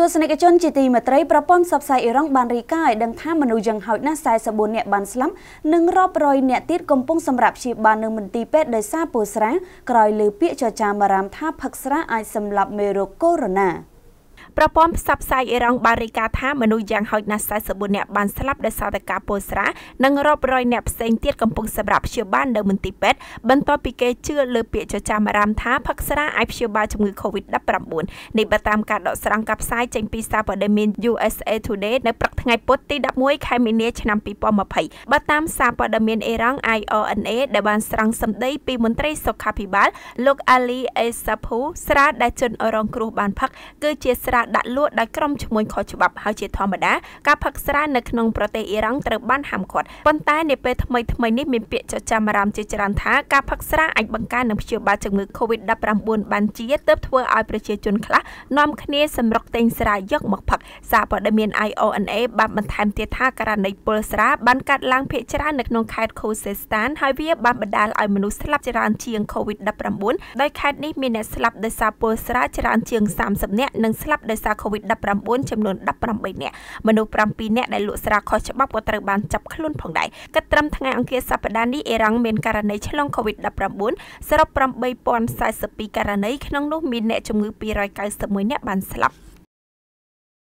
ទស្សនិកជនជាទីមេត្រីប្រព័ន្ធផ្សព្វផ្សាយអ៊ីរ៉ង់បានរីកាឲ្យដឹងថាមនុស្សយ៉ាងហោចណាស់44នាក់បានស្លាប់និងរាប់រយនាក់ទៀតកំពុងសម្រាប់ព្យាបាលនៅមន្ទីរពេទ្យដោយសារពោស្រាក្រោយលើពាក្យចចាមអារាមថាផឹកស្រាអាចសម្លាប់មេរោគកូវីដ -19 ប្រព័ន្ធផ្សព្វផ្សាយអេរ៉ង់បានរាយការណ៍ថាមនុស្សយ៉ាងហោចណាស់44នាក់បានស្លាប់ដោយសារតែការពុលស្រានិងរាប់រយនាក់ផ្សេងទៀតកំពុងសម្រាប់ព្យាបាលនៅមន្ទីរពេទ្យបន្ទាប់ពីគេជឿលើពាក្យចចាមអារ៉ាមថាផឹកស្រាអាចព្យាបាលជំងឺ COVID-19 នេះបើតាមការដកស្រង់ការផ្សាយចេញពីសារព័ត៌មាន USA Today នៅព្រឹកថ្ងៃពុធទី11ខែមីនាឆ្នាំ2020បើតាមសារព័ត៌មានអេរ៉ង់ IRNA ដែលបានស្រង់សម្ដីពីមន្ត្រីសុខាភិបាល លោក Ali Esapu ស្រាដែលជនរងគ្រោះបានផឹកគឺជាស្រាការដាក់លក់ដោយក្រុមឈ្មួញខុសច្បាប់ហើយ ជាធម្មតាការផឹកស្រានៅក្នុងប្រទេសអ៊ីរ៉ង់ត្រូវបានហាមឃាត់ប៉ុន្តែនាពេលថ្មីថ្មីនេះមានពាក្យចចាមអារ៉ាមជាច្រើនថាការផឹកស្រាអាចបង្ការនឹងព្យាបាលជំងឺ Covid-19 បានជាទើបធ្វើឲ្យប្រជាជនខ្លះនាំគ្នា សម្រុកទិញស្រាយកមកផឹកសារព័ត៌មាន IONA បានបន្ថែមទៀតថាករណីពុលស្រាបានកាត់ឡើងភ ieck ច្រើននៅក្នុងខេត្តខូសេស្តានហើយវា បានបណ្ដាលឲ្យមនុស្សស្លាប់ច្រើន ជាង Covid-19 ដោយខេត្តនេះមានអ្នកស្លាប់ដោយសារពុលស្រាច្រើនជាង30នាក់និងស្លាប់ប់ដោយសារ COVID-19 ចំនួន18នាក់មនុស្ស7នាក់ដែលលក់ស្រាខុសច្បាប់ក៏ត្រូវបានចាប់ខ្លួនផងដែរគិតត្រឹមថ្ងៃអង្គារសប្តាហ៍នេះអ៊ីរ៉ង់មានករណីឆ្លង COVID-19 សរុប8042ករណីក្នុងនោះមានអ្នកជំងឺ291នាក់បានស្លាប់